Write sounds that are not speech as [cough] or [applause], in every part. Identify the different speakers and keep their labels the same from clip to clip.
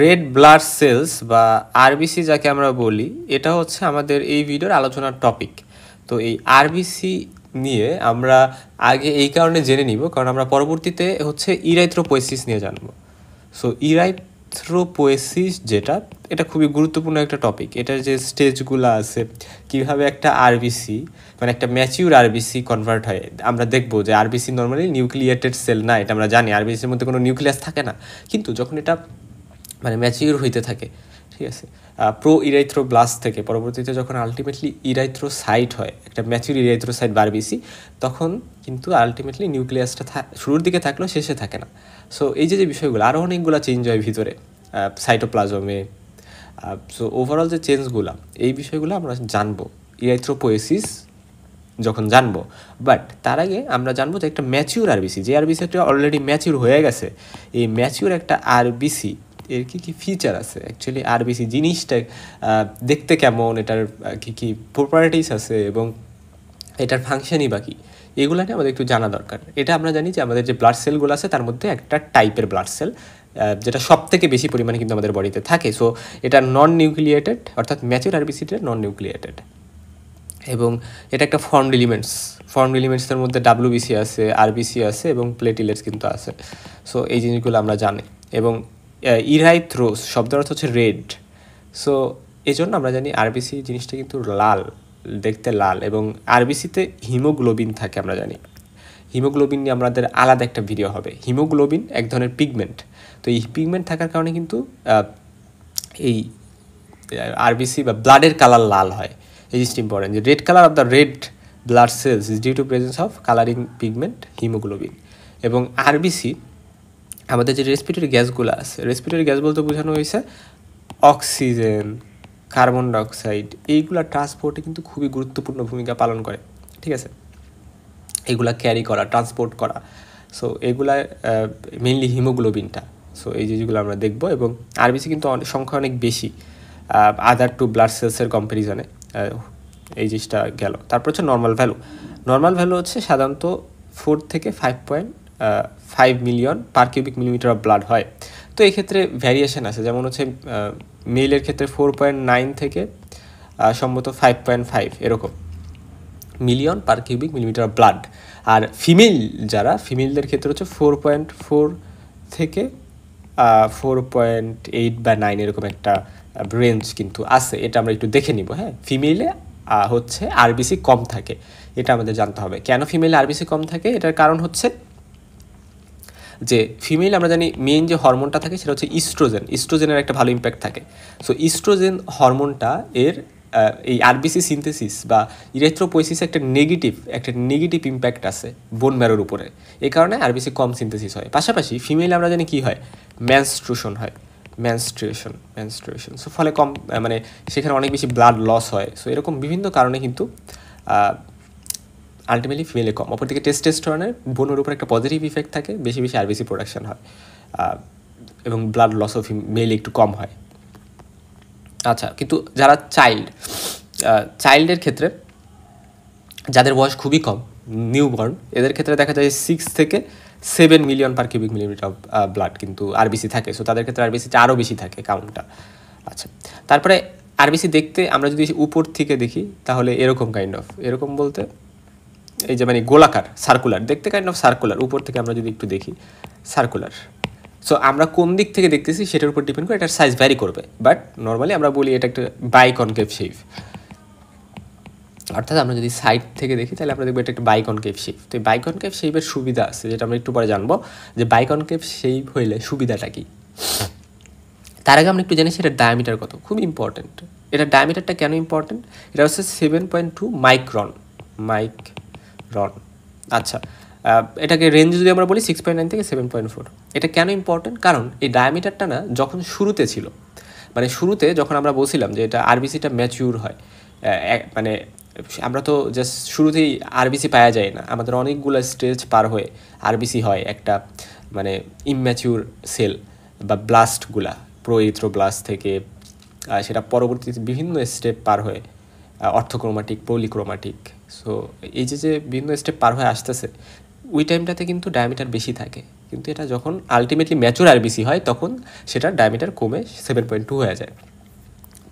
Speaker 1: red blood cells বা RBC যাকে আমরা বলি এটা হচ্ছে আমাদের এই ভিডিওর আলোচনার টপিক তো এই আরবিসি নিয়ে আমরা আগে এই কারণে জেনে নিব কারণ আমরা পরবর্তীতে হচ্ছে ইরাইথ্রোপোয়েসিস নিয়ে জানব সো ইরাইথ্রোপোয়েসিস যেটা এটা খুবই গুরুত্বপূর্ণ একটা টপিক এটার যে স্টেজগুলো আছে কিভাবে একটা আরবিসি মানে একটা ম্যাচিউর আরবিসি কনভার্ট হয় আমরা দেখব যে আরবিসি নর্মালি নিউক্লিয়েটেড সেল না এটা আমরা জানি আরবিসির মধ্যে কোনো নিউক্লিয়াস থাকে না কিন্তু যখন এটা মানে ম্যাচিউর হইতে থাকে ঠিক আছে প্রো ইরাইথ্রো ব্লাস্ট থেকে পরবর্তীতে যখন আলটিমেটলি ইরাইথ্রো সাইট হয় একটা ম্যাচিউর ইরাইথ্রো সাইট বারবিসি তখন কিন্তু আলটিমেটলি নিউক্লিয়াসটা শুরুর দিকে থাকলেও শেষে থাকে না সো এই যে যে বিষয়গুলো আরও অনেকগুলো চেঞ্জ হয় ভিতরে সাইটোপ্লাজমে সো ওভারঅল যে চেঞ্জগুলো এই বিষয়গুলো আমরা জানবো ইরাইথ্রোপোয়েসিস যখন জানবো বাট তার আগে আমরা জানবো যে একটা ম্যাচিউর আরবিসি যে আরবিসিটা অলরেডি ম্যাচিউর হয়ে গেছে এই ম্যাচিউর একটা আরবিসি এর কি কি ফিচার আছে অ্যাকচুয়ালি আরবিসি জিনিসটা দেখতে কেমন এটার কি কি প্রপার্টিস আছে এবং এটার ফাংশনই বা কী এগুলো নিয়ে আমাদের একটু জানা দরকার এটা আমরা জানি যে আমাদের যে ব্লাড সেলগুলো আছে তার মধ্যে একটা টাইপের ব্লাড সেল যেটা সব থেকে বেশি পরিমাণে কিন্তু আমাদের বডিতে থাকে সো এটা নন নিউক্লিয়েটেড অর্থাৎ ম্যাচুর আরবিসিটা নন নিউক্লিয়েটেড এবং এটা একটা ফর্ম এলিমেন্টস ফর্ম এলিমেন্টসের মধ্যে ডাব্লিউবিসি আছে আরবিসি আছে এবং প্লেটিলেটস কিন্তু আছে সো এই জিনিসগুলো আমরা জানি এবং ইরাইথ্রোস শব্দের অর্থ হচ্ছে রেড সো এই জন্য আমরা জানি আরবিসি জিনিসটা কিন্তু লাল দেখতে লাল এবং আরবিসিতে হিমোগ্লোবিন থাকে আমরা জানি হিমোগ্লোবিন নিয়ে আমাদের আলাদা একটা ভিডিও হবে হিমোগ্লোবিন এক ধরনের পিগমেন্ট তো এই পিগমেন্ট থাকার কারণে কিন্তু এই আরবিসি বা ব্লাডের কালার লাল হয় এই জিনিসটা ইম্পর্টেন্ট যে red colour of the red blood cells is due to presence of colouring pigment haemoglobin এবং আরবিসি আমাদের যে রেসপিটারি গ্যাসগুলো আছে রেসপিটারি গ্যাস বলতে বোঝানো হয়েছে অক্সিজেন কার্বন ডাইঅক্সাইড এইগুলা ট্রান্সপোর্টে কিন্তু খুবই গুরুত্বপূর্ণ ভূমিকা পালন করে ঠিক আছে এগুলা ক্যারি করা ট্রান্সপোর্ট করা সো এগুলা মেনলি হিমোগ্লোবিনটা সো এই যেগুলো আমরা দেখবো এবং আরবিসি কিন্তু অনেক সংখ্যা অনেক বেশি আদার টু ব্লাড সেলসের কম্প্যারিজনে এই জিনিসটা গেল তারপর হচ্ছে নর্মাল ভ্যালু নর্মাল ভ্যালু হচ্ছে সাধারণত ফোর থেকে five point five million per cubic millimetre of blood হয় তো এক্ষেত্রে ভ্যারিয়েশন আছে যেমন হচ্ছে মেলের ক্ষেত্রে ফোর পয়েন্ট নাইন থেকে সম্ভবত ফাইভ পয়েন্ট ফাইভ এরকম million per cubic millimetre of blood আর ফিমেল যারা ফিমেলদের ক্ষেত্রে হচ্ছে ফোর পয়েন্ট ফোর থেকে ফোর পয়েন্ট এইট বা নাইন এরকম একটা রেঞ্জ কিন্তু আছে এটা আমরা একটু দেখে নিব হ্যাঁ ফিমেলে হচ্ছে আরবিসি কম থাকে এটা আমাদের জানতে হবে কেন ফিমেলে আরবিসি কম থাকে এটার কারণ হচ্ছে যে ফিমেল আমরা জানি মেন যে হরমোনটা থাকে সেটা হচ্ছে ইস্ট্রোজেন ইস্ট্রোজেনের একটা ভালো ইম্প্যাক্ট থাকে সো ইস্ট্রোজেন হরমোনটা এর এই আরবিসি সিনথেসিস বা ইরেথ্রোপোয়েসিস একটা নেগেটিভ একটা নেগেটিভ ইম্প্যাক্ট আছে বোন ম্যারোর উপরে এই কারণে আরবিসি কম সিনথেসিস হয় পাশাপাশি ফিমেল আমরা জানি কী হয় ম্যানস্ট্রুশন হয় ম্যানস্ট্রুয়েশন ম্যানস্ট্রুয়েশন সো ফলে কম মানে সেখানে অনেক বেশি ব্লাড লস হয় সো এরকম বিভিন্ন কারণে কিন্তু আলটিমেটলি ফিমেলে কম অপরদিকে টেস্টেস্টরনের বোনের উপর একটা পজিটিভ ইফেক্ট থাকে বেশি বেশি আর বেশি প্রোডাকশন হয় এবং ব্লাড লসও মেলে একটু কম হয় আচ্ছা কিন্তু যারা চাইল্ড চাইল্ডের ক্ষেত্রে যাদের বয়স খুবই কম নিউবর্ন এদের ক্ষেত্রে দেখা যায় সিক্স থেকে seven million per cubic millimetre of blood কিন্তু আরবিসি থাকে সো তাদের ক্ষেত্রে আরবিসিটা আরও বেশি থাকে কাউন্টটা আচ্ছা তারপরে আরবিসি দেখতে আমরা যদি উপর থেকে দেখি তাহলে এরকম কাইন্ড অফ এরকম বলতে এই যে মানে গোলাকার সার্কুলার দেখতে কাইন্ড অফ সার্কুলার উপর থেকে আমরা যদি একটু দেখি সার্কুলার সো আমরা কোন দিক থেকে দেখতেছি সেটার উপর ডিপেন্ড করে এটার সাইজ ভ্যারি করবে বাট নর্মালি আমরা বলি এটা একটা বাইকনকেভ শেপ অর্থাৎ আমরা যদি সাইড থেকে দেখি তাহলে আমরা দেখবো এটা একটা বাইকনকেভ শেপ তো এই বাইকনকেভ শেপের সুবিধা আছে যেটা আমরা একটু পরে জানবো যে বাইকনকেভ শেপ হইলে সুবিধাটা কি তার আগে আমরা একটু জানি সেটার ডায়ামিটার কত খুব ইম্পর্ট্যান্ট এটা ডায়ামিটারটা কেন ইম্পর্ট্যান্ট এটা হচ্ছে seven point two micron micron আচ্ছা এটাকে রেঞ্জ যদি আমরা বলি সিক্স পয়েন্ট নাইন থেকে সেভেন পয়েন্ট ফোর এটা কেন ইম্পর্টেন্ট কারণ এই ডায়ামিটারটা না যখন শুরুতে ছিল মানে শুরুতে যখন আমরা বলছিলাম যে এটা আরবিসিটা ম্যাচিউর হয় মানে আমরা তো জাস্ট শুরুতেই আরবিসি পাওয়া যায় না আমাদের অনেকগুলো স্টেজ পার হয়ে আরবিসি হয় একটা মানে ইম্যাচিউর সেল বা ব্লাস্টগুলা প্রয়িত্র ব্লাস্ট থেকে সেটা পরবর্তীতে বিভিন্ন স্টেপ পার হয়ে অর্থক্রোমাটিক পলিক্রোমাটিক সো এই যে যে বিভিন্ন স্টেপ পার হয়ে আসতেছে ওই টাইমটাতে কিন্তু ডায়ামিটার বেশি থাকে কিন্তু এটা যখন আলটিমেটলি ম্যাচুর আরবিসি হয় তখন সেটার ডায়ামিটার কমে সেভেন পয়েন্ট টু হয়ে যায়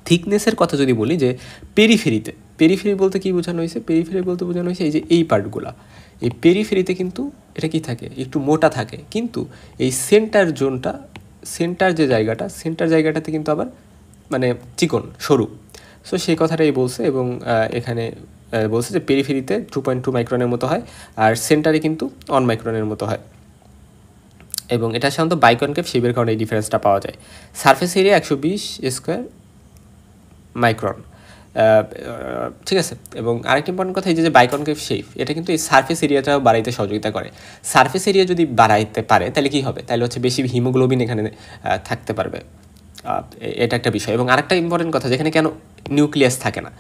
Speaker 1: থিকনেসের কথা যদি বলি যে পেরিফেরিতে পেরিফেরি বলতে কী বোঝানো হয়েছে পেরিফেরি বলতে বোঝানো হয়েছে এই যে এই পার্টগুলা এই পেরিফেরিতে কিন্তু এটা কি থাকে একটু মোটা থাকে কিন্তু এই সেন্টার জোনটা সেন্টার যে জায়গাটা সেন্টার জায়গাটাতে কিন্তু আবার মানে চিকন সরু সো সেই কথাটাই বলছে এবং এখানে বলছে যে পেরিফেরিতে টু পয়েন্ট টু মাইক্রনের মতো হয় আর সেন্টারে কিন্তু অন মাইক্রনের মতো হয় এবং এটা সাধারণত বাইকনকেভ শিবের কারণে এই ডিফারেন্সটা পাওয়া যায় সারফেস এরিয়া একশো বিশ স্কোয়ার মাইক্রন ঠিক আছে এবং আরেকটি ইম্পর্টেন্ট কথা এই যে বাইকনকেভ শেপ এটা কিন্তু এই সার্ফেস এরিয়াটাও বাড়াইতে সহযোগিতা করে সারফেস এরিয়া যদি বাড়াইতে পারে তাহলে কি হবে তাহলে হচ্ছে বেশি হিমোগ্লোবিন এখানে থাকতে পারবে এটা একটা বিষয় এবং আরেকটা ইম্পর্টেন্ট কথা যেখানে কেন নিউক্লিয়াস থাকে না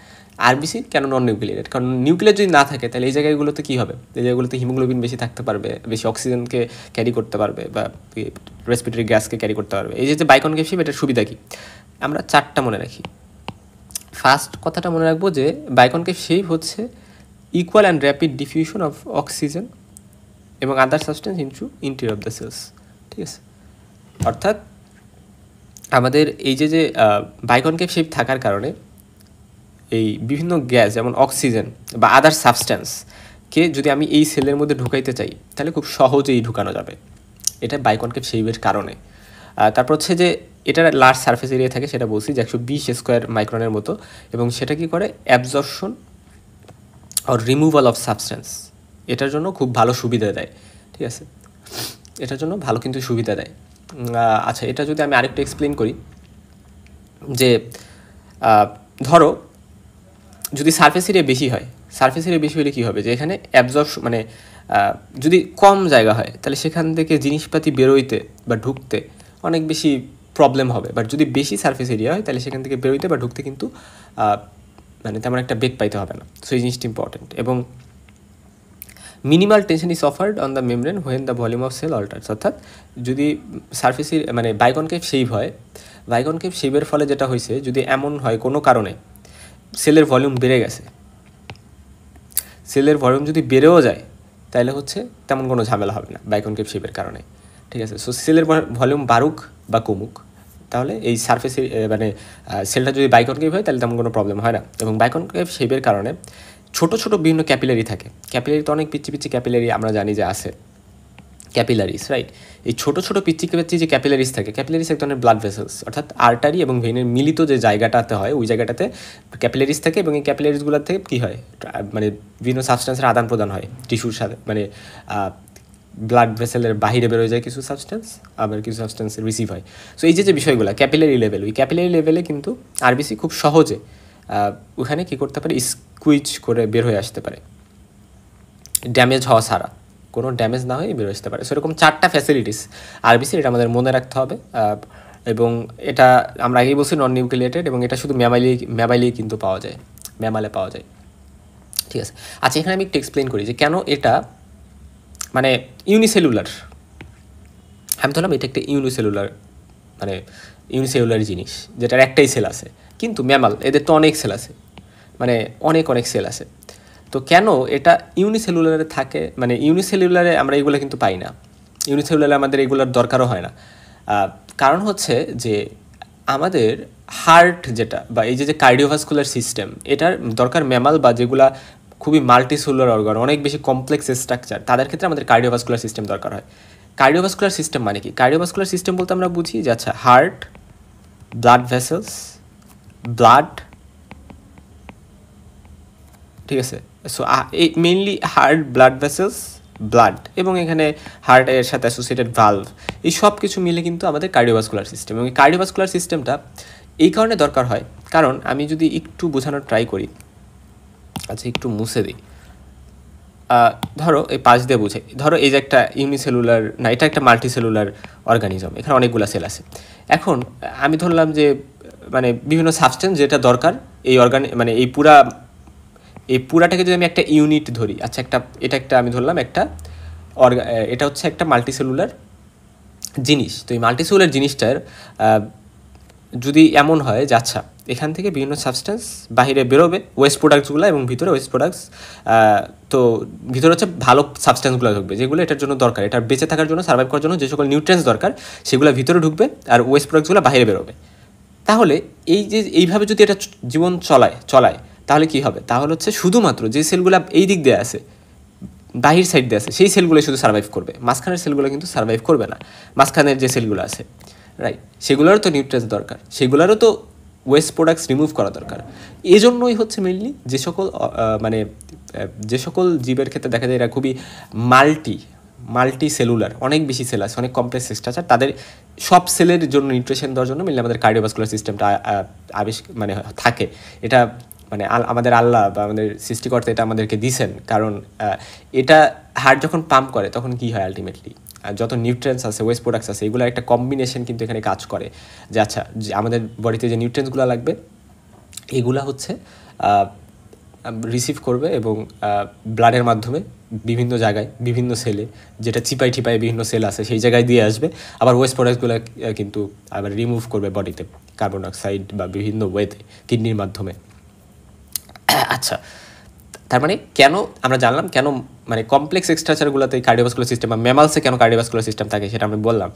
Speaker 1: আরবিসি কেন নন নিউক্লিয়েটেড কারণ নিউক্লিয়ার যদি না থাকে তাহলে এই জায়গাগুলোতে কী হবে এই জায়গাগুলোতে হিমোগ্লোবিন বেশি থাকতে পারবে বেশি অক্সিজেনকে ক্যারি করতে পারবে বা রেসপিটারি গ্যাসকে ক্যারি করতে পারবে এই যে বাইকন ক্যাপসিপ এটার সুবিধা কী আমরা চারটা মনে রাখি ফার্স্ট কথাটা মনে রাখবো যে বাইকন শেপ হচ্ছে equal and rapid diffusion of oxygen এবং other substance into interior of the cells ঠিক আছে অর্থাৎ আমাদের এই যে যে বাইকন ক্যাপ শেপ থাকার কারণে এই বিভিন্ন গ্যাস যেমন অক্সিজেন বা আদার সাবস্ট্যান্স কে যদি আমি এই সেলের মধ্যে ঢুকাইতে চাই তাহলে খুব সহজেই ঢুকানো যাবে এটা বাইকনকে সেইভের কারণে তারপর হচ্ছে যে এটার লার্জ সারফেস এরিয়া থাকে সেটা বলছি যে একশো বিশ স্কোয়ার মাইক্রনের মতো এবং সেটা কি করে অ্যাবজর্পশন আর রিমুভাল অফ সাবস্টেন্স এটার জন্য খুব ভালো সুবিধা দেয় ঠিক আছে এটার জন্য ভালো কিন্তু সুবিধা দেয় আচ্ছা এটা যদি আমি আরেকটু এক্সপ্লেন করি যে ধরো যদি সারফেস এরিয়া বেশি হয় সারফেস এরিয়া বেশি হলে কী হবে যে এখানে অ্যাবজর্ব মানে যদি কম জায়গা হয় তাহলে সেখান থেকে জিনিসপাতি বেরোইতে বা ঢুকতে অনেক বেশি প্রবলেম হবে বাট যদি বেশি সারফেস এরিয়া হয় তাহলে সেখান থেকে বেরোইতে বা ঢুকতে কিন্তু মানে তেমন একটা বেগ পাইতে হবে না সো এই জিনিসটি ইম্পর্টেন্ট এবং minimal tension is offered on the membrane when the volume of cell alters অর্থাৎ যদি সার্ফেসের মানে বাইকনকেভ সেইভ হয় বাইকনকেভ সেইভের ফলে যেটা হয়েছে যদি এমন হয় কোনো কারণে সেলের ভলিউম বেড়ে গেছে সেলের ভলিউম যদি বেড়েও যায় তাহলে হচ্ছে তেমন কোনো ঝামেলা হবে না বাইকনকেপ শেপের কারণে ঠিক আছে সো সেলের ভলিউম বাড়ুক বা কমুক তাহলে এই সারফেসের মানে সেলটা যদি বাইকনকেপ হয় তাহলে তেমন কোনো প্রবলেম হয় না এবং বাইকনকেপ শেপের কারণে ছোট ছোট বিভিন্ন ক্যাপিলারি থাকে ক্যাপিলারি তো অনেক পিচ্ছি পিচ্ছি ক্যাপিলারি আমরা জানি যে আছে ক্যাপিলারিস রাইট এই ছোট ছোট পিচ্ছিকে পিচ্ছি যে ক্যাপিলারিস থাকে ক্যাপিলারিস এক ধরনের ব্লাড ভেসেলস অর্থাৎ আর্টারি এবং ভেনের মিলিত যে জায়গাটাতে হয় ওই জায়গাটাতে ক্যাপিলারিস থাকে এবং এই ক্যাপিলারিসগুলোতে থেকে কী হয় মানে বিভিন্ন সাবস্টেন্সের আদান প্রদান হয় টিস্যুর সাথে মানে ব্লাড ভেসেলের বাহিরে বেরোয় যায় কিছু সাবস্টেন্স আবার কিছু সাবস্টেন্স রিসিভ হয় সো এই যে যে বিষয়গুলো ক্যাপিলারি লেভেল ওই ক্যাপিলারি লেভেলে কিন্তু আরবিসি খুব সহজে ওখানে কী করতে পারে স্কুইচ করে বের হয়ে আসতে পারে ড্যামেজ হওয়া ছাড়া কোনো ড্যামেজ না হয়ে বেরোতে পারে সেরকম চারটা ফ্যাসিলিটিস আরবিসির এটা আমাদের মনে রাখতে হবে এবং এটা আমরা আগেই বলছি নন নিউক্লিয়েটেড এবং এটা শুধু ম্যামাইলি ম্যামাইলেই কিন্তু পাওয়া যায় ম্যামালে পাওয়া যায় ঠিক আছে আচ্ছা এখানে আমি একটু এক্সপ্লেন করি যে কেন এটা মানে ইউনিসেলুলার আমি ধরলাম এটা একটা ইউনিসেলুলার মানে ইউনিসেলুলার জিনিস যেটার একটাই সেল আছে কিন্তু ম্যামাল এদের তো অনেক সেল আছে মানে অনেক অনেক সেল আছে তো কেন এটা ইউনিসেলুলারে থাকে মানে ইউনিসেলুলারে আমরা এগুলো কিন্তু পাই না ইউনিসেলুলারে আমাদের এগুলোর দরকারও হয় না কারণ হচ্ছে যে আমাদের হার্ট যেটা বা এই যে কার্ডিওভাস্কুলার সিস্টেম এটার দরকার ম্যামাল বা যেগুলা খুবই মাল্টিসেলুলার অর্গান অনেক বেশি কমপ্লেক্স স্ট্রাকচার তাদের ক্ষেত্রে আমাদের কার্ডিওভাস্কুলার সিস্টেম দরকার হয় কার্ডিওভাস্কুলার সিস্টেম মানে কি কার্ডিওভাস্কুলার সিস্টেম বলতে আমরা বুঝি যে আচ্ছা হার্ট ব্লাড ভেসেলস ব্লাড ঠিক আছে সো এই mainly heart blood vessels blood এবং এখানে হার্টের সাথে অ্যাসোসিয়েটেড ভালভ এই সব কিছু মিলে কিন্তু আমাদের কার্ডিওভাস্কুলার সিস্টেম এবং কার্ডিওভাস্কুলার সিস্টেমটা এই কারণে দরকার হয় কারণ আমি যদি একটু বোঝানোর ট্রাই করি আচ্ছা একটু মুছে দিই ধরো এই পাঁচ দিয়ে বুঝে ধরো এই যে একটা ইউনিসেলুলার না এটা একটা মাল্টিসেলুলার অর্গানিজম এখানে অনেকগুলো সেল আছে এখন আমি ধরলাম যে মানে বিভিন্ন সাবস্টেন্স যেটা দরকার এই অর্গানি মানে এই পুরা এই পুরাটাকে যদি আমি একটা ইউনিট ধরি আচ্ছা একটা এটা একটা আমি ধরলাম একটা অর্গা এটা হচ্ছে একটা মাল্টিসেলুলার জিনিস তো এই মাল্টিসেলুলার জিনিসটার যদি এমন হয় যে আচ্ছা এখান থেকে বিভিন্ন সাবস্টেন্স বাহিরে বেরোবে ওয়েস্ট প্রোডাক্টসগুলো এবং ভিতরে ওয়েস্ট প্রোডাক্টস তো ভিতরে হচ্ছে ভালো সাবস্টেন্সগুলো ঢুকবে যেগুলো এটার জন্য দরকার এটা বেঁচে থাকার জন্য সার্ভাইভ করার জন্য যে সকল নিউট্রেন্স দরকার সেগুলো ভিতরে ঢুকবে আর ওয়েস্ট প্রোডাক্টসগুলো বাইরে বেরোবে তাহলে এই যে এইভাবে যদি এটা জীবন চলায় চলায় তাহলে কি হবে তাহলে হচ্ছে শুধুমাত্র যে সেলগুলো এই দিক দিয়ে আছে বাহির সাইড দিয়ে আছে সেই সেলগুলো শুধু সার্ভাইভ করবে মাঝখানের সেলগুলো কিন্তু সার্ভাইভ করবে না মাঝখানের যে সেলগুলো আছে রাইট সেগুলোরও তো নিউট্রেন্স দরকার সেগুলোরও তো ওয়েস্ট প্রোডাক্টস রিমুভ করা দরকার এজন্যই হচ্ছে মেনলি যে সকল মানে যে সকল জীবের ক্ষেত্রে দেখা যায় এরা খুবই মাল্টি মাল্টি সেলুলার অনেক বেশি সেল আছে অনেক কমপ্লেক্স স্ট্রাকচার তাদের সব সেলের জন্য নিউট্রিশন দেওয়ার জন্য মিললে আমাদের কার্ডিওভাস্কুলার সিস্টেমটা আবিষ্কার মানে থাকে এটা মানে আমাদের আল্লাহ বা আমাদের সৃষ্টিকর্তা এটা আমাদেরকে দিছেন কারণ এটা হার যখন পাম্প করে তখন কি হয় আলটিমেটলি যত নিউট্রেন্স আছে ওয়েস্ট প্রোডাক্টস আছে এগুলোর একটা কম্বিনেশন কিন্তু এখানে কাজ করে যে আচ্ছা যে আমাদের বডিতে যে নিউট্রেন্টসগুলো লাগবে এগুলা হচ্ছে রিসিভ করবে এবং ব্লাডের মাধ্যমে বিভিন্ন জায়গায় বিভিন্ন সেলে যেটা চিপাই ঠিপাই বিভিন্ন সেল আছে সেই জায়গায় দিয়ে আসবে আবার ওয়েস্ট প্রোডাক্টগুলো কিন্তু আবার রিমুভ করবে বডিতে কার্বন ডাইঅক্সাইড বা বিভিন্ন ওয়েতে কিডনির মাধ্যমে [coughs] আচ্ছা তার মানে কেন আমরা জানলাম কেন মানে কমপ্লেক্স স্ট্রাকচারগুলোতে কার্ডিওভাস্কুলার সিস্টেম বা ম্যামালসে কেন কার্ডিওভাস্কুলার সিস্টেম থাকে সেটা আমি বললাম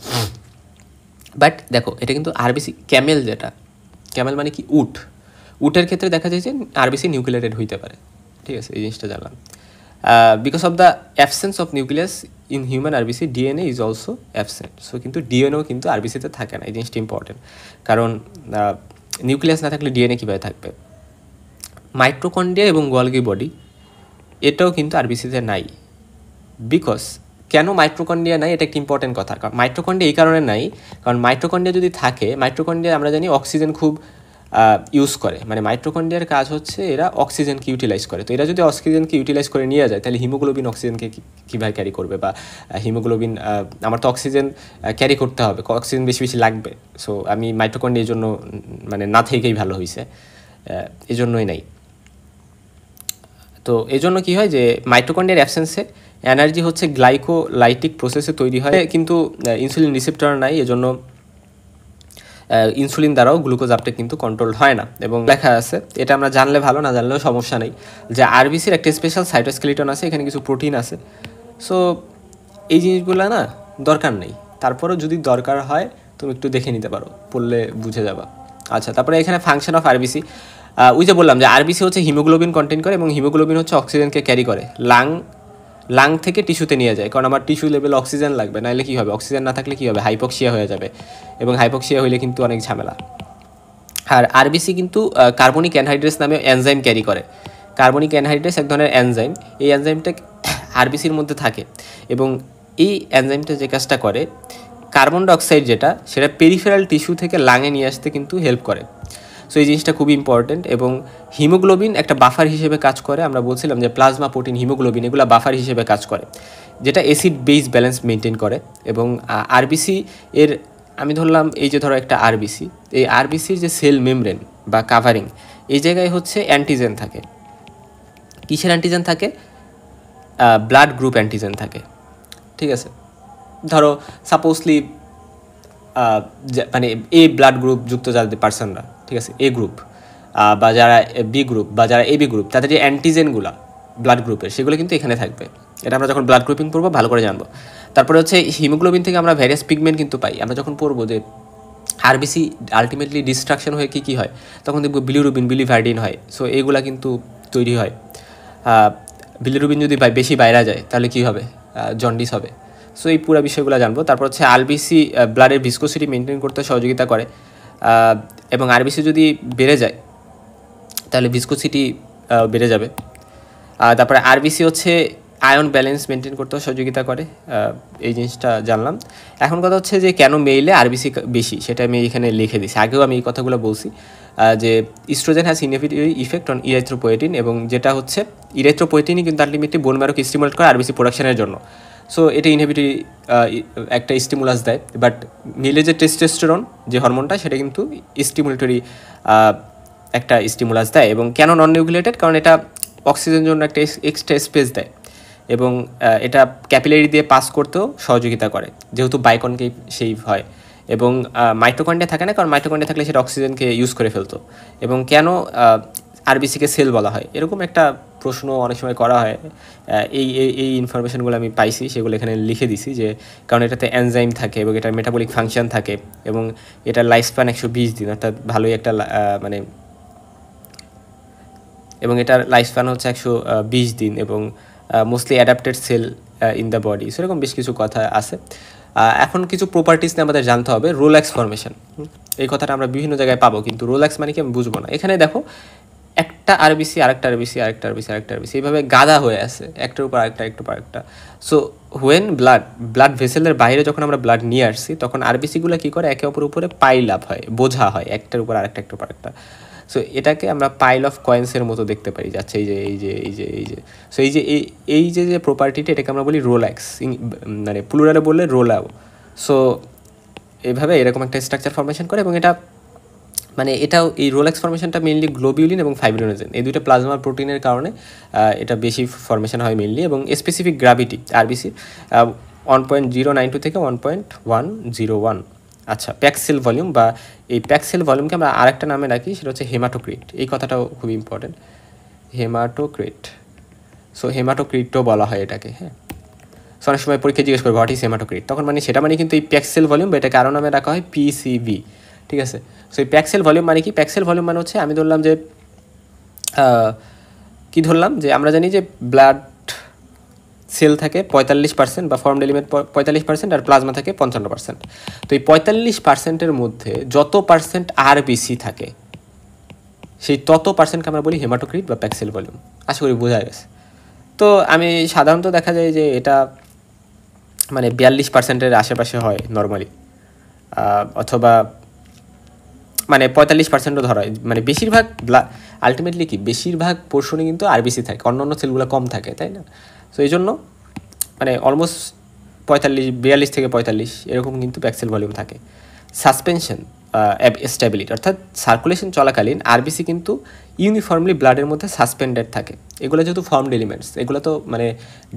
Speaker 1: বাট দেখো এটা কিন্তু আরবিসি ক্যামেল যেটা ক্যামেল মানে কি উট উটের ক্ষেত্রে দেখা যায় যে আরবিসি নিউক্লিয়েটেড হইতে পারে ঠিক আছে এই জিনিসটা জানলাম because of the absence of nucleus in human RBC DNA is also absent so কিন্তু ডিএনএও কিন্তু আরবিসিতে থাকে না এই জিনিসটা ইম্পর্টেন্ট কারণ নিউক্লিয়াস না থাকলে ডিএনএ কীভাবে থাকবে মাইক্রোকন্ডিয়া এবং গোয়ালগি বডি এটাও কিন্তু আরবিসিতে নাই বিকজ কেন মাইক্রোকন্ডিয়া নাই এটা একটা ইম্পর্টেন্ট কথা কারণ মাইক্রোকন্ডিয়া এই কারণে নাই কারণ মাইক্রোকন্ডিয়া যদি থাকে মাইক্রোকন্ডিয়া আমরা জানি অক্সিজেন খুব ইউজ করে মানে মাইক্রোকন্ডিয়ার কাজ হচ্ছে এরা অক্সিজেনকে ইউটিলাইজ করে তো এরা যদি অক্সিজেনকে ইউটিলাইজ করে নিয়ে যায় তাহলে হিমোগ্লোবিন অক্সিজেনকে কীভাবে ক্যারি করবে বা হিমোগ্লোবিন আমার তো অক্সিজেন ক্যারি করতে হবে অক্সিজেন বেশি বেশি লাগবে সো আমি মাইট্রোকন্ডিয়ার জন্য মানে না থেকেই ভালো হয়েছে এজন্যই নাই তো এই জন্য কী হয় যে মাইটোকন্ডিয়ার অ্যাবসেন্সে এনার্জি হচ্ছে গ্লাইকোলাইটিক প্রসেসে তৈরি হয় কিন্তু ইনসুলিন রিসেপ্টার নাই এজন্য ইনসুলিন দ্বারাও গ্লুকোজ আপটেক কিন্তু কন্ট্রোল হয় না এবং লেখা আছে এটা আমরা জানলে ভালো না জানলেও সমস্যা নেই যে আরবিসির একটা স্পেশাল সাইটোস্কেলিটন আছে এখানে কিছু প্রোটিন আছে সো এই জিনিসগুলো না দরকার নেই তারপরেও যদি দরকার হয় তুমি একটু দেখে নিতে পারো পড়লে বুঝে যাবা আচ্ছা তারপরে এখানে ফাংশন অফ আরবিসি ওই যে বললাম যে আরবিসি হচ্ছে হিমোগ্লোবিন কন্টেন করে এবং হিমোগ্লোবিন হচ্ছে অক্সিজেনকে ক্যারি করে লাং লাং থেকে টিস্যুতে নিয়ে যায় কারণ আমার টিস্যু লেভেল অক্সিজেন লাগবে নাহলে কী হবে অক্সিজেন না থাকলে কী হবে হাইপক্সিয়া হয়ে যাবে এবং হাইপক্সিয়া হইলে কিন্তু অনেক ঝামেলা আর আরবিসি কিন্তু কার্বনিক অ্যানহাইড্রেস নামে এনজাইম ক্যারি করে কার্বনিক অ্যানহাইড্রেস এক ধরনের এনজাইম এই এনজাইমটা [coughs] আরবিসির মধ্যে থাকে এবং এই এনজাইমটা যে কাজটা করে কার্বন ডাইঅক্সাইড যেটা সেটা পেরিফেরাল টিস্যু থেকে লাঙে নিয়ে আসতে কিন্তু হেল্প করে সো এই জিনিসটা খুবই ইম্পর্টেন্ট এবং হিমোগ্লোবিন একটা বাফার হিসেবে কাজ করে আমরা বলছিলাম যে প্লাজমা প্রোটিন হিমোগ্লোবিন এগুলো বাফার হিসেবে কাজ করে যেটা অ্যাসিড বেস ব্যালেন্স মেনটেন করে এবং আরবিসি এর আমি ধরলাম এই যে ধরো একটা আরবিসি এই আরবিসির যে সেল মেমব্রেন বা কাভারিং এই জায়গায় হচ্ছে অ্যান্টিজেন থাকে কিসের অ্যান্টিজেন থাকে ব্লাড গ্রুপ অ্যান্টিজেন থাকে ঠিক আছে ধরো সাপোজলি মানে এ ব্লাড গ্রুপ যুক্ত যাদের পার্সনরা ঠিক আছে এ গ্রুপ বা যারা বি গ্রুপ বা যারা এবি গ্রুপ তাদের যে অ্যান্টিজেনগুলো ব্লাড গ্রুপের সেগুলো কিন্তু এখানে থাকবে এটা আমরা যখন ব্লাড গ্রুপিং পড়বো ভালো করে জানবো তারপরে হচ্ছে হিমোগ্লোবিন থেকে আমরা ভ্যারিয়াস পিগমেন্ট কিন্তু পাই আমরা যখন পড়বো যে আরবিসি আলটিমেটলি ডিস্ট্রাকশন হয়ে কী কী হয় তখন দেখবো বিলিরুবিন বিলিভার্ডিন হয় সো এইগুলা কিন্তু তৈরি হয় বিলিরুবিন যদি বেশি বাইরে যায় তাহলে কী হবে জন্ডিস হবে সো এই পুরো বিষয়গুলো জানবো তারপর হচ্ছে আলবিসি ব্লাডের ভিসকোসিটি মেনটেন করতে সহযোগিতা করে এবং আরবিসি যদি বেড়ে যায় তাহলে ভিসকোসিটি বেড়ে যাবে তারপরে আরবিসি হচ্ছে আয়ন ব্যালেন্স মেনটেন করতেও সহযোগিতা করে এই জিনিসটা জানলাম এখন কথা হচ্ছে যে কেন মেইলে আরবিসি বেশি সেটা আমি এখানে লিখে দিছি আগেও আমি এই কথাগুলো বলছি যে oestrogen has inhibitive effect on erythropoietin এবং যেটা হচ্ছে ইরাইথ্রোপোয়েটিনই কিন্তু আলটিমেটলি বোন ম্যারোকে স্টিমুলেট করে আরবিসি প্রোডাকশনের জন্য সো এটা ইনহেবিটি একটা স্টিমুলাস দেয় বাট মিলে যে টেস্টেস্টেরন যে হরমোনটা সেটা কিন্তু স্টিমুলেটরি একটা স্টিমুলাস দেয় এবং কেন নন নিউক্লিয়েটেড কারণ এটা অক্সিজেন জন্য একটা এক্সট্রা স্পেস দেয় এবং এটা ক্যাপিলারি দিয়ে পাস করতেও সহযোগিতা করে যেহেতু বাইকনকে সেইভ হয় এবং মাইটোকন্ডিয়া থাকে না কারণ মাইটোকন্ডিয়া থাকলে সেটা অক্সিজেনকে ইউজ করে ফেলতো এবং কেন আরবিসিকে সেল বলা হয় এরকম একটা প্রশ্ন অনেক সময় করা হয় এই এই ইনফরমেশানগুলো আমি পাইছি সেগুলো এখানে লিখে দিছি যে কারণ এটাতে অ্যানজাইম থাকে এবং এটার মেটাবলিক ফাংশান থাকে এবং এটার লাইফ স্প্যান একশো বিশ দিন অর্থাৎ ভালোই একটা মানে এবং এটার লাইফ স্প্যান হচ্ছে একশো বিশ দিন এবং mostly adapted cell in the body সেরকম বেশ কিছু কথা আছে এখন কিছু প্রপার্টিস নিয়ে আমাদের জানতে হবে রোল্যাক্স ফরমেশান এই কথাটা আমরা বিভিন্ন জায়গায় পাবো কিন্তু রোল্যাক্স মানে কি আমি বুঝবো না এখানে দেখো একটা আরবিসি আরেকটা আরবিসি আরেকটা আরবিসি আরেকটা আরবিসি এইভাবে গাদা হয়ে আছে একটার উপর আরেকটা একটু পর একটা সো হোয়েন ব্লাড ব্লাড ভেসেলের বাইরে যখন আমরা ব্লাড নিয়ে আসছি তখন আরবিসিগুলো কী করে একে অপরের উপরে পাইল আপ হয় বোঝা হয় একটার উপর আরেকটা একটু পর একটা সো এটাকে আমরা পাইল অফ কয়েন্সের মতো দেখতে পারি যাচ্ছে এই যে এই যে এই যে এই যে সো এই যে এই এই যে যে প্রপার্টিটা এটাকে আমরা বলি রোল্যাক্স মানে প্লুরালে বললে রোলাও সো এভাবে এরকম একটা স্ট্রাকচার ফর্মেশন করে এবং এটা মানে এটাও এই রোলেক্স ফর্মেশনটা মেনলি গ্লোবিউলিন এবং ফাইব্রোনোজেন এই দুইটা প্লাজমা প্রোটিনের কারণে এটা বেশি ফর্মেশন হয় মেনলি এবং স্পেসিফিক গ্রাভিটি আরবিসির one point zero nine two থেকে one point one zero one আচ্ছা প্যাক্সেল ভলিউম বা এই প্যাক্সেল ভলিউমকে আমরা আরেকটা নামে রাখি সেটা হচ্ছে হেমাটোক্রিট এই কথাটাও খুব ইম্পর্টেন্ট হেমাটোক্রিট সো হেমাটোক্রিটও বলা হয় এটাকে হ্যাঁ সো অনেক সময় পরীক্ষা জিজ্ঞেস করবে হোয়াট ইস হেমাটোক্রিট তখন মানে সেটা মানে কিন্তু এই প্যাক্সেল ভলিউম বা এটাকে আরও নামে রাখা হয় পিসিবি ঠিক আছে সো এই প্যাক্সেল ভলিউম মানে কি প্যাক্সেল ভলিউম মানে হচ্ছে আমি ধরলাম যে কি ধরলাম যে আমরা জানি যে ব্লাড সেল থাকে পঁয়তাল্লিশ পার্সেন্ট বা ফর্ম ডেলিমেন্ট পঁয়তাল্লিশ পার্সেন্ট আর প্লাজমা থাকে পঞ্চান্ন পার্সেন্ট তো এই পঁয়তাল্লিশ পার্সেন্টের মধ্যে যত পার্সেন্ট আর বেশি থাকে সেই তত পার্সেন্টকে আমরা বলি হেমাটোক্রিট বা প্যাক্সেল ভলিউম আশা করি বোঝা গেছে তো আমি সাধারণত দেখা যায় যে এটা মানে বিয়াল্লিশ পার্সেন্টের আশেপাশে হয় নর্মালি অথবা মানে পঁয়তাল্লিশ পার্সেন্টও ধরা হয় মানে বেশিরভাগ আলটিমেটলি কি বেশিরভাগ পোর্শনে কিন্তু আরবিসি থাকে অন্য অন্য সেলগুলো কম থাকে তাই না তো এই জন্য মানে অলমোস্ট পঁয়তাল্লিশ বিয়াল্লিশ থেকে পঁয়তাল্লিশ এরকম কিন্তু প্যাক্সেল ভলিউম থাকে সাসপেনশন স্ট্যাবিলিটি অর্থাৎ সার্কুলেশন চলাকালীন আরবিসি কিন্তু ইউনিফর্মলি ব্লাডের মধ্যে সাসপেন্ডেড থাকে এগুলো যেহেতু ফর্মড এলিমেন্টস এগুলো তো মানে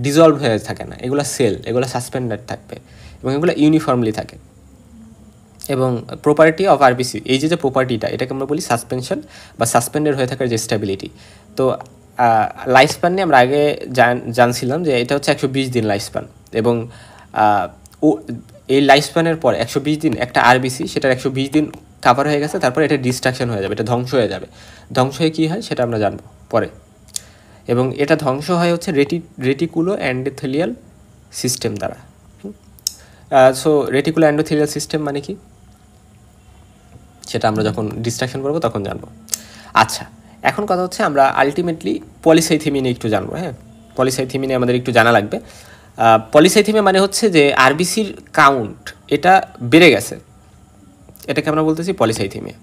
Speaker 1: ডিজলভ হয়ে থাকে না এগুলো সেল এগুলো সাসপেন্ডেড থাকবে এবং এগুলো ইউনিফর্মলি থাকে এবং প্রপার্টি অফ আরবিসি এই যে যে প্রপার্টিটা এটাকে আমরা বলি সাসপেনশন বা সাসপেন্ডেড হয়ে থাকার যে স্টেবিলিটি তো লাইফ স্প্যান নিয়ে আমরা আগে জানছিলাম যে এটা হচ্ছে একশো বিশ দিন লাইফ স্প্যান এবং ও এই লাইফ স্প্যানের পর একশো বিশ দিন একটা আরবিসি সেটার একশো বিশ দিন কাভার হয়ে গেছে তারপর এটা ডিস্ট্রাকশন হয়ে যাবে এটা ধ্বংস হয়ে যাবে ধ্বংস হয়ে কী হয় সেটা আমরা জানবো পরে এবং এটা ধ্বংস হয় হচ্ছে রেটি রেটিকুলো অ্যান্ডেথেলিয়াল সিস্টেম দ্বারা সো রেটিকুলো অ্যান্ডোথেলিয়াল সিস্টেম মানে কি সেটা আমরা যখন ডিস্ট্রাকশন করবো তখন জানবো আচ্ছা এখন কথা হচ্ছে আমরা আলটিমেটলি পলিসাইথিমি নিয়ে একটু জানবো হ্যাঁ পলিসাইথিমি নিয়ে আমাদের একটু জানা লাগবে পলিসাইথেমি মানে হচ্ছে যে আরবিসির কাউন্ট এটা বেড়ে গেছে এটাকে আমরা বলতেছি পলিসাইথিমে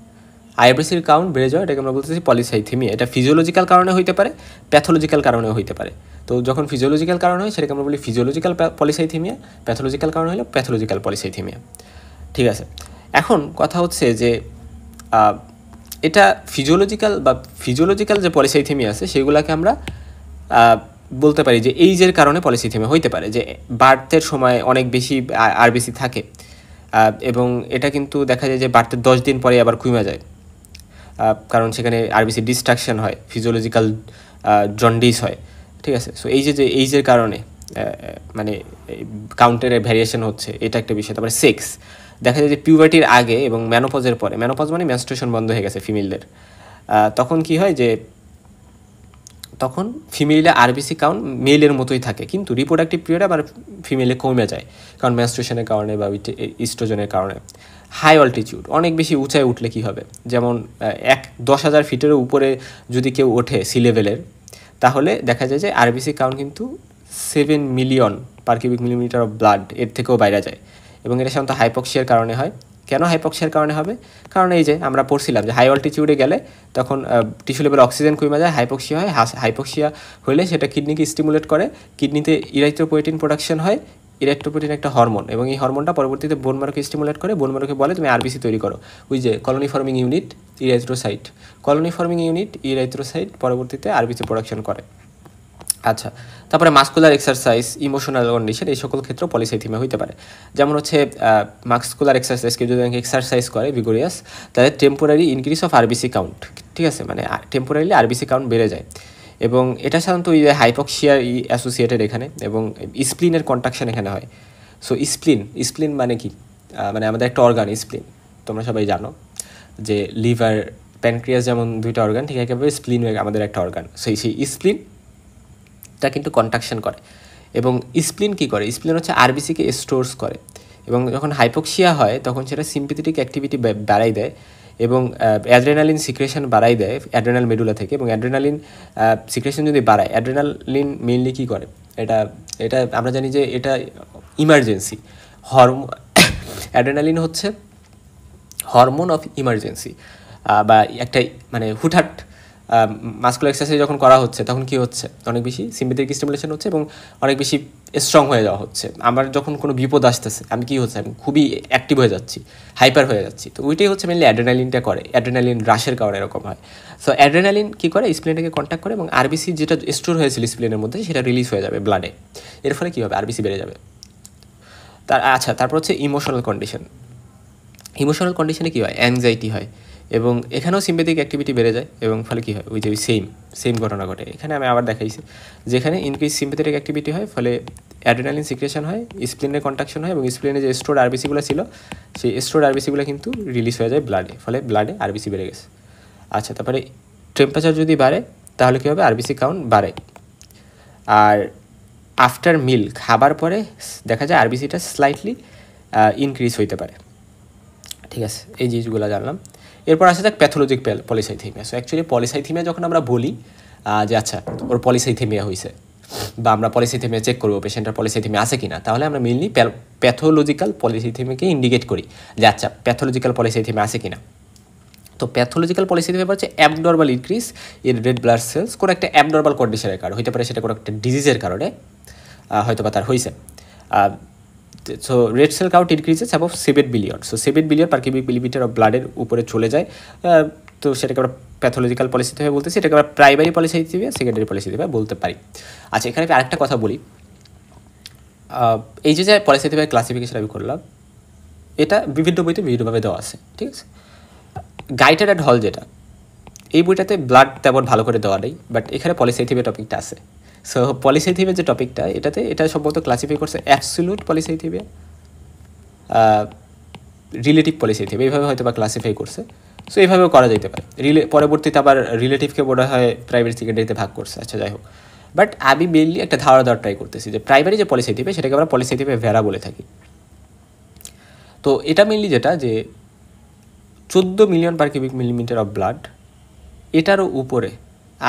Speaker 1: আইআরবিসির কাউন্ট বেড়ে যাওয়া এটাকে আমরা বলতেছি পলিসাইথেমিয়া এটা ফিজিওলজিক্যাল কারণে হইতে পারে প্যাথোলজিক্যাল কারণে হইতে পারে তো যখন ফিজিওলজিক্যাল কারণ হয় সেটাকে আমরা বলি ফিজিওলজিক্যাল পলিসাইথিমিয়া প্যাথোলজিক্যাল কারণ হলে প্যাথোলজিক্যাল পলিসাইথিমিয়া ঠিক আছে এখন কথা হচ্ছে যে এটা ফিজিওলজিক্যাল বা ফিজিওলজিক্যাল যে পলিসাইথেমি আছে সেগুলোকে আমরা বলতে পারি যে এইজের কারণে পলিসিথেমিয়া হইতে পারে যে বার্থের সময় অনেক বেশি আরবিসি থাকে এবং এটা কিন্তু দেখা যায় যে বার্থের দশ দিন পরে আবার কুইমা যায় কারণ সেখানে আরবিসি ডিস্ট্রাকশন হয় ফিজিওলজিক্যাল জন্ডিস হয় ঠিক আছে সো এই যে যে এইজের কারণে মানে কাউন্টারের ভ্যারিয়েশন হচ্ছে এটা একটা বিষয় তারপরে সেক্স দেখা যায় যে পিউবার্টির আগে এবং ম্যানোপজের পরে ম্যানোপজ মানে ম্যানস্ট্রেশন বন্ধ হয়ে গেছে ফিমেলদের তখন কি হয় যে তখন ফিমেলে আরবিসি কাউন্ট মেলের মতোই থাকে কিন্তু রিপ্রোডাক্টিভ পিরিয়ড আবার ফিমেলে কমে যায় কারণ ম্যানস্ট্রেশনের কারণে বা ইস্ট্রোজনের কারণে হাই অল্টিটিউড অনেক বেশি উঁচায় উঠলে কি হবে যেমন এক দশ হাজার ফিটের উপরে যদি কেউ ওঠে সি লেভেলের তাহলে দেখা যায় যে আরবিসি কাউন্ট কিন্তু seven million per cubic millimetre of blood এর থেকেও বাইরে যায় এবং এটা সাধারণত হাইপক্সিয়ার কারণে হয় কেন হাইপক্সিয়ার কারণে হবে কারণ এই যে আমরা পড়ছিলাম যে হাই অল্টিটিউডে গেলে তখন টিস্যু লেভেল অক্সিজেন কমে যায় হাইপক্সিয়া হয় হাইপক্সিয়া হলে সেটা কিডনিকে স্টিমুলেট করে কিডনিতে ইরাইট্রোপোয়েটিন প্রোডাকশন হয় ইরাইট্রোপোটিন একটা হরমোন এবং এই হরমোনটা পরবর্তীতে বোন মারোকে স্টিমুলেট করে বোন মারোকে বলে তুমি আরবিসি তৈরি করো ওই যে colony forming unit erythrocyte colony forming unit erythrocyte পরবর্তীতে আরবিসি প্রোডাকশন করে আচ্ছা তারপরে মাস্কুলার এক্সারসাইজ ইমোশনাল কন্ডিশন এই সকল ক্ষেত্রেও পলিসাইথিমা হইতে পারে যেমন হচ্ছে মাস্কুলার এক্সারসাইজ কেউ যদি এক্সারসাইজ করে ভিগোরিয়াস তাহলে temporary increase of RBC count ঠিক আছে মানে টেম্পোরারিলি আরবিসি কাউন্ট বেড়ে যায় এবং এটা সাধারণত ওই হাইপক্সিয়ার ই অ্যাসোসিয়েটেড এখানে এবং স্প্লিনের কন্ট্রাকশন এখানে হয় সো স্প্লিন স্প্লিন মানে কি মানে আমাদের একটা অর্গান স্প্লিন তোমরা সবাই জানো যে লিভার প্যানক্রিয়াস যেমন দুইটা অর্গান ঠিক একেবারে স্প্লিন আমাদের একটা অর্গান সেই সেই স্প্লিন লিডসটা কিন্তু কন্ট্রাকশন করে এবং স্প্লিন কি করে স্প্লিন হচ্ছে আরবিসিকে স্টোর্স করে এবং যখন হাইপোক্সিয়া হয় তখন সেটা সিম্পিথেটিক অ্যাক্টিভিটি বাড়াই দেয় এবং অ্যাড্রেনালিন সিক্রেশন বাড়াই দেয় অ্যাড্রেনাল মেডুলা থেকে এবং অ্যাড্রেনালিন সিক্রেশন যদি বাড়ায় অ্যাড্রেনালিন মেইনলি কী করে এটা এটা আমরা জানি যে এটা ইমার্জেন্সি হরম অ্যাড্রেনালিন [coughs] হচ্ছে হরমোন অফ ইমার্জেন্সি বা একটা মানে হুটহাট মাস্কুলার এক্সারসাইজ যখন করা হচ্ছে তখন কি হচ্ছে অনেক বেশি সিম্পেথেটিক স্টিমুলেশন হচ্ছে এবং অনেক বেশি স্ট্রং হয়ে যাওয়া হচ্ছে আমার যখন কোনো বিপদ আসতেছে আমি কি হচ্ছে আমি খুবই অ্যাক্টিভ হয়ে যাচ্ছি হাইপার হয়ে যাচ্ছি তো ওইটাই হচ্ছে মেনলি অ্যাড্রেনালিনটা করে অ্যাড্রেনালিন রাশের কারণে এরকম হয় সো অ্যাড্রেনালিন কী করে স্প্লেনটাকে কন্ট্যাক্ট করে এবং আরবিসি যেটা স্টোর হয়েছিল স্প্লেনের মধ্যে সেটা রিলিজ হয়ে যাবে ব্লাডে এর ফলে কী হবে আরবিসি বেড়ে যাবে তার আচ্ছা তারপর হচ্ছে ইমোশনাল কন্ডিশন ইমোশনাল কন্ডিশনে কী হয় অ্যাংজাইটি হয় এবং এখানেও সিম্পেথিক অ্যাক্টিভিটি বেড়ে যায় এবং ফলে কী হয় ওই যে ওই সেম সেম ঘটনা ঘটে এখানে আমি আবার দেখাইছি যেখানে ইনক্রিজ সিম্পেথেটিক অ্যাক্টিভিটি হয় ফলে অ্যাড্রেনালিন সিক্রেশন হয় স্প্লিনের কন্ট্রাকশন হয় এবং স্প্লিনে যে স্টোর আরবিসিগুলো ছিল সেই স্টোর আরবিসিগুলো কিন্তু রিলিজ হয়ে যায় ব্লাডে ফলে ব্লাডে আরবিসি বেড়ে গেছে আচ্ছা তারপরে টেম্পারেচার যদি বাড়ে তাহলে কী হবে আরবিসি কাউন্ট বাড়ে আর আফটার মিল খাবার পরে দেখা যায় আরবিসিটা স্লাইটলি ইনক্রিজ হইতে পারে ঠিক আছে এই জিনিসগুলো জানলাম এরপর আসা যাক pathologic polycythaemia so actually polycythaemia যখন আমরা বলি যে আচ্ছা ওর পলিসাইথেমিয়া হয়েছে বা আমরা পলিসাইথেমিয়া চেক করবো পেশেন্টের পলিসাইথেমিয়া আছে কি না তাহলে আমরা মেনলি প্যাথোলজিক্যাল পলিসাইথেমিয়াকে ইন্ডিকেট করি যে আচ্ছা প্যাথোলজিক্যাল পলিসাইথেমিয়া আছে কি না তো প্যাথোলজিক্যাল পলিসিথেমিয়া হচ্ছে abnormal increase in red blood cells কোনো একটা অ্যাবনর্মাল কন্ডিশনের কারণে হইতে পারে সেটা কোনো একটা ডিজিজের কারণে হয়তো বা তার হয়েছে so red cell count increases above seven billion so seven billion per cubic millimetre of ব্লাডের উপরে চলে যায় তো সেটাকে আমরা প্যাথোলজিক্যাল পলিসি থেকে বলতেছি এটাকে আমরা প্রাইমারি পলিসি দিবে সেকেন্ডারি পলিসি দিবে বলতে পারি আচ্ছা এখানে আমি আরেকটা কথা বলি এই যে যে পলিসি দিবে ক্লাসিফিকেশন আমি করলাম এটা বিভিন্ন বইতে বিভিন্নভাবে দেওয়া আছে ঠিক আছে গাইটেড অ্যাড হল যেটা এই বইটাতে ব্লাড তেমন ভালো করে দেওয়া নেই বাট এখানে পলিসি থিপে টপিকটা আছে সো পলিসাইথিভিয়া যে টপিকটা এটাতে এটা সম্ভবত ক্লাসিফাই করছে অ্যাবসুলুট পলিসাইথিভিয়া রিলেটিভ পলিসাইথিভিয়া এইভাবে হয়তো বা ক্লাসিফাই করছে সো এইভাবেও করা যেতে পারে রিলে পরবর্তীতে আবার রিলেটিভকে মনে হয় প্রাইভেট সেকেন্ডারিতে ভাগ করছে আচ্ছা যাই হোক বাট আমি মেনলি একটা ধারণা দেওয়ার ট্রাই করতেছি যে প্রাইমারি যে পলিসাইথিভিয়া সেটাকে আমরা পলিসাইথিভিয়া ভেড়া বলে থাকি তো এটা মেনলি যেটা যে চোদ্দো million per cubic millimetre of blood এটারও উপরে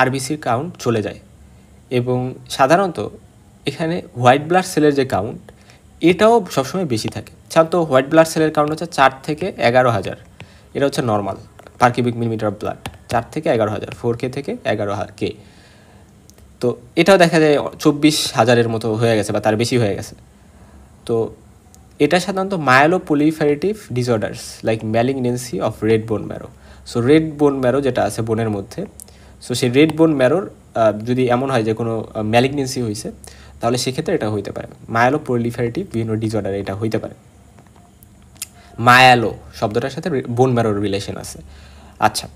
Speaker 1: আরবিসির কাউন্ট চলে যায় এবং সাধারণত এখানে হোয়াইট ব্লাড সেলের যে কাউন্ট এটাও সবসময় বেশি থাকে সাধারণত হোয়াইট ব্লাড সেলের কাউন্ট হচ্ছে চার থেকে এগারো হাজার এটা হচ্ছে normal per cubic millimetre of blood চার থেকে এগারো হাজার ফোর কে থেকে এগারো কে তো এটাও দেখা যায় চব্বিশ হাজারের মতো হয়ে গেছে বা তার বেশি হয়ে গেছে তো এটা সাধারণত myeloproliferative disorders like malignancy of red bone marrow so red bone marrow যেটা আছে বোনের মধ্যে সো সেই রেড বোন ম্যারোর যদি এমন হয় যে কোনো ম্যালিগনেন্সি হয়েছে তাহলে সেক্ষেত্রে এটা হইতে পারে মায়ালো পোলিফারেটিভ বিভিন্ন ডিজর্ডার এটা হইতে পারে মায়ালো শব্দটার সাথে বোন ম্যারোর রিলেশন আছে আচ্ছা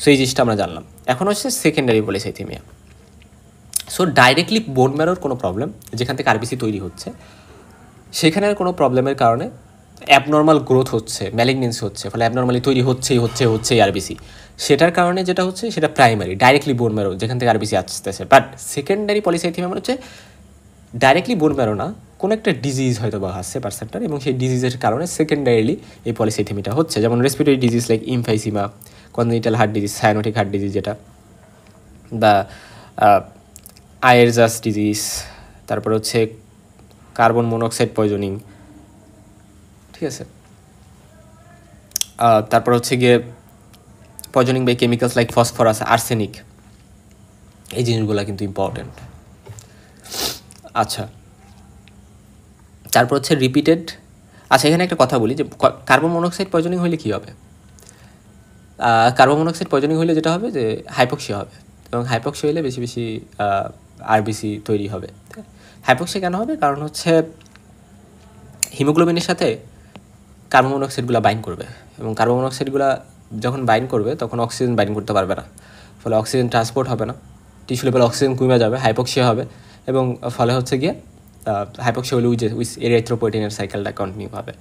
Speaker 1: সো এই জিনিসটা আমরা জানলাম এখন হচ্ছে সেকেন্ডারি পলিসাইথিমিয়া সো ডাইরেক্টলি বোন ম্যারোর কোনো প্রবলেম যেখান থেকে আরবিসি তৈরি হচ্ছে সেখানের কোনো প্রবলেমের কারণে অ্যাবনর্মাল গ্রোথ হচ্ছে ম্যালিগনেন্সি হচ্ছে ফলে অ্যাবনর্মালি তৈরি হচ্ছেই হচ্ছে হচ্ছেই আরবিসি সেটার কারণে যেটা হচ্ছে সেটা প্রাইমারি ডাইরেক্টলি বোন ম্যারো যেখান থেকে আরবিসি আসতেছে বাট সেকেন্ডারি পলিসাইথিম মানে হচ্ছে ডাইরেক্টলি বোন ম্যারো না কোনো একটা ডিজিজ হয়তো বা আসছে পার্সেন্টার এবং সেই ডিজিজের কারণে সেকেন্ডারিলি এই পলিসাইথিমিটা হচ্ছে যেমন respiratory disease like emphysema congenital heart disease cyanotic heart disease যেটা বা আয়ারজাস ডিজিজ তারপর হচ্ছে কার্বন মনোক্সাইড পয়জনিং ঠিক আছে তারপর হচ্ছে গিয়ে poisoning by chemicals like phosphorus arsenic এই জিনিসগুলো কিন্তু ইম্পর্টেন্ট আচ্ছা তারপর হচ্ছে রিপিটেড আচ্ছা এখানে একটা কথা বলি যে কার্বন মনোক্সাইড পয়জনিং হইলে কী হবে কার্বন মনোক্সাইড পয়জনিং হইলে যেটা হবে যে হাইপক্সিয়া হবে এবং হাইপক্সি হইলে বেশি বেশি আরবিসি তৈরি হবে হাইপক্সি কেন হবে কারণ হচ্ছে হিমোগ্লোবিনের সাথে কার্বন মনোক্সাইডগুলো বাইন করবে এবং কার্বন মনোক্সাইডগুলো যখন বাইন করবে তখন অক্সিজেন বাইন করতে পারবে না ফলে অক্সিজেন ট্রান্সপোর্ট হবে না টিস্যু লেভেল অক্সিজেন কমে যাবে হাইপক্সিয়া হবে এবং ফলে হচ্ছে গিয়ে হাইপক্সিয়া হলে উইজে উইস এরিয়াথ্রোপোটিনের সাইকেলটা কন্টিনিউ হবে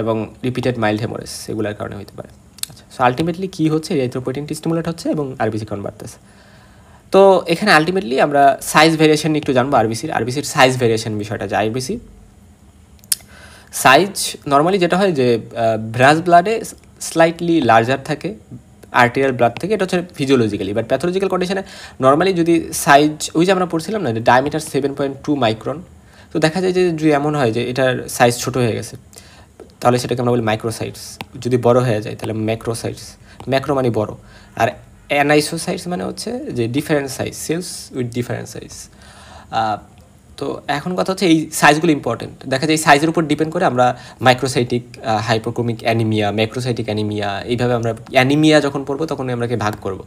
Speaker 1: এবং রিপিটেড মাইল্ড হেমোরেস এগুলোর কারণে হতে পারে আচ্ছা সো আলটিমেটলি কী হচ্ছে এরিয়াথ্রোপোটিন স্টিমুলেট হচ্ছে এবং আরবিসি কারণ বাড়তেছে তো এখানে আলটিমেটলি আমরা সাইজ ভেরিয়েশন একটু জানবো আরবিসির আরবিসির সাইজ ভেরিয়েশন বিষয়টা যে আরবিসি সাইজ নর্মালি যেটা হয় যে ব্রাস ব্লাডে স্লাইটলি লার্জার থাকে আর্টেরিয়াল ব্লাড থেকে এটা হচ্ছে ফিজিওলজিক্যালি বাট প্যাথোলজিক্যাল কন্ডিশনে নর্মালি যদি সাইজ ওই যে আমরা পড়ছিলাম না diameter seven point two micron তো দেখা যায় যে যদি এমন হয় যে এটার সাইজ ছোট হয়ে গেছে তাহলে সেটাকে আমরা বলি মাইক্রোসাইটস যদি বড় হয়ে যায় তাহলে ম্যাক্রোসাইটস ম্যাক্রো মানে বড় আর অ্যানাইসোসাইটস মানে হচ্ছে যে different size cells with different size তো এখন কথা হচ্ছে এই সাইজগুলো ইম্পর্টেন্ট দেখা যায় এই সাইজের উপর ডিপেন্ড করে আমরা microcytic hypochromic anaemia macrocytic anaemia এইভাবে আমরা অ্যানিমিয়া যখন পড়বো তখন আমরা ভাগ করব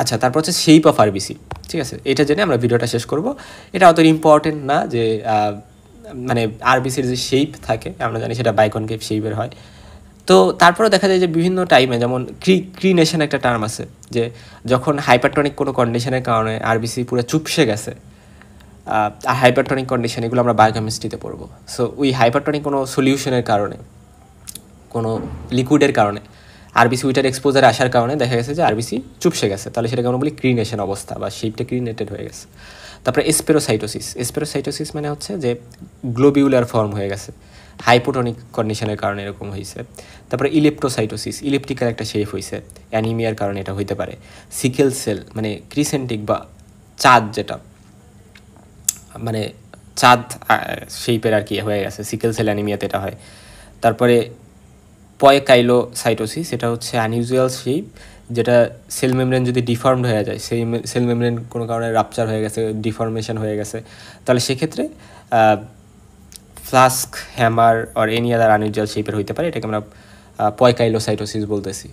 Speaker 1: আচ্ছা তারপর হচ্ছে শেপ অফ আরবিসি ঠিক আছে এটা জেনে আমরা ভিডিওটা শেষ করব এটা অত ইম্পর্টেন্ট না যে মানে আরবিসির যে শেপ থাকে আমরা জানি সেটা বাইকনকে শেপের হয় তো তারপরে দেখা যায় যে বিভিন্ন টাইমে যেমন ক্রি ক্রিনেশন একটা টার্ম আছে যে যখন হাইপারটনিক কোনো কন্ডিশনের কারণে আরবিসি পুরো চুপসে গেছে আর হাইপারটনিক কন্ডিশন এগুলো আমরা বায়োকেমিস্ট্রিতে পড়ব সো ওই হাইপারটনিক কোনো সলিউশনের কারণে কোনো লিকুইডের কারণে আরবিসি উইটার এক্সপোজারে আসার কারণে দেখা গেছে যে আরবিসি চুপসে গেছে তাহলে সেটাকে আমরা বলি ক্রিনেশন অবস্থা বা শেপটা ক্রিনেটেড হয়ে গেছে তারপরে এসপেরোসাইটোসিস এসপেরোসাইটোসিস মানে হচ্ছে যে গ্লোবিউলার ফর্ম হয়ে গেছে হাইপোটনিক কন্ডিশনের কারণে এরকম হয়েছে তারপরে ইলেপ্টোসাইটোসিস ইলেপটিক্যাল একটা শেপ হয়েছে অ্যানিমিয়ার কারণে এটা হইতে পারে সিকেল সেল মানে ক্রিসেন্টিক বা চাঁদ যেটা মানে চাঁদ শেপের আর কি হয়ে গেছে সিকেল সেল অ্যানিমিয়াতে এটা হয় তারপরে পয়কাইলোসাইটোসিস এটা হচ্ছে আনইউজুয়াল শেপ যেটা সেল মেমব্রেন যদি ডিফর্মড হয়ে যায় সেই সেল মেমব্রেন কোনো কারণে রাপচার হয়ে গেছে ডিফর্মেশন হয়ে গেছে তাহলে সেক্ষেত্রে flask hammer or any other unusual শেপের হইতে পারে এটাকে আমরা পয়কাইলোসাইটোসিস বলতেছি